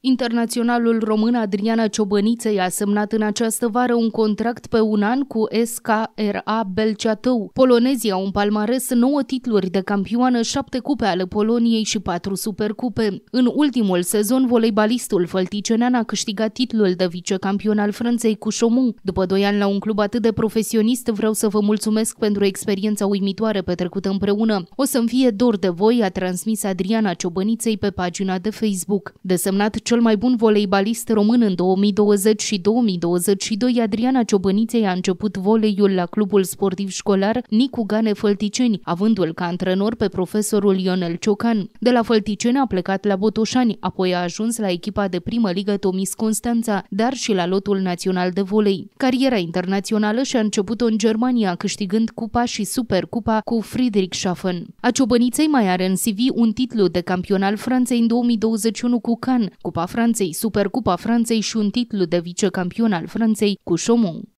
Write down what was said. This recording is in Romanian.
Internaționalul român Adriana i a semnat în această vară un contract pe un an cu SKRA Belceatău. Polonezii au un palmares 9 titluri de campioană, 7 cupe ale Poloniei și 4 supercupe. În ultimul sezon, voleibalistul fălticenean a câștigat titlul de vicecampion al Franței cu Șomu. După 2 ani la un club atât de profesionist, vreau să vă mulțumesc pentru experiența uimitoare petrecută împreună. O să-mi fie dor de voi, a transmis Adriana Ciobăniței pe pagina de Facebook. Desemnat cel mai bun voleibalist român în 2020 și 2022, Adriana Ciobăniței a început voleiul la clubul sportiv școlar Nicu Gane Fălticeni, avându-l ca antrenor pe profesorul Ionel Ciocan. De la Fălticeni a plecat la Botoșani, apoi a ajuns la echipa de primă ligă Tomis Constanța, dar și la lotul național de volei. Cariera internațională și-a început-o în Germania, câștigând cupa și supercupa cu Friedrichshafen. A Ciobăniței mai are în CV un titlu de al Franței în 2021 cu Cannes, cupa Cupa Franței, Supercupa Franței și un titlu de vicecampion al Franței cu Chaumont.